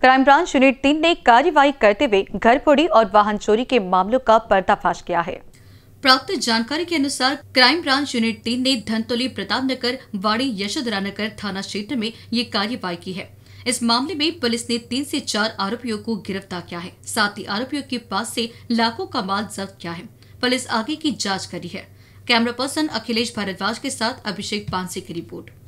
crime branch unit तीन ने कार्यवाही करते हुए घर फोड़ी और वाहन चोरी के मामलों का पर्दाफाश किया है प्राप्त जानकारी के अनुसार क्राइम ब्रांच यूनिट तीन ने धनतोली प्रताप नगर वाड़ी यशोधरा नगर थाना क्षेत्र में ये कार्यवाही की है इस मामले में पुलिस ने तीन से चार आरोपियों को गिरफ्तार किया है साथ ही आरोपियों के पास से लाखों का माल जब्त किया है पुलिस आगे की जांच करी है कैमरा पर्सन अखिलेश भारद्वाज के साथ अभिषेक पांसे की रिपोर्ट